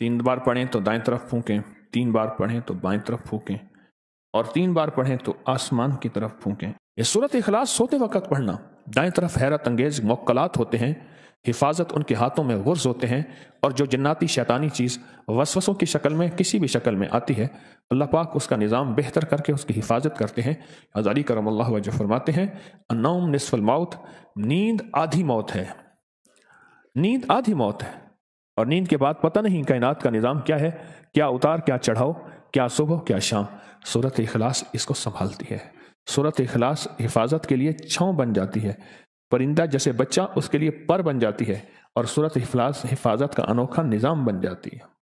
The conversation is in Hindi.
तीन बार पढ़ें तो दाएं तरफ फूकें तीन बार पढ़ें तो बाएं तरफ फूकें और तीन बार पढ़ें तो आसमान की तरफ फूकें यह सूरत अखलास सोते वक्त पढ़ना दाएं तरफ हैरत अंगेज मौकलात होते हैं हिफाजत उनके हाथों में गुर्ज होते हैं और जो जन्नाती शैतानी चीज़ वसवसों की शक्ल में किसी भी शक्ल में आती है अल्लाह पाक उसका निज़ाम बेहतर करके उसकी हिफाजत करते हैं हजारी करम अल्लाह वजह फरमाते हैं अनौम नसफल मौत नींद आधी मौत है नींद आधी मौत है और नींद के बाद पता नहीं कायनात का निज़ाम क्या है क्या उतार क्या चढ़ाओ क्या सुबह क्या शाम सूरत अखलास इसको संभालती है सूरत अखलास हिफाजत के लिए छाँव बन जाती है परिंदा जैसे बच्चा उसके लिए पर बन जाती है और सूरत अखलास हिफाजत का अनोखा निज़ाम बन जाती है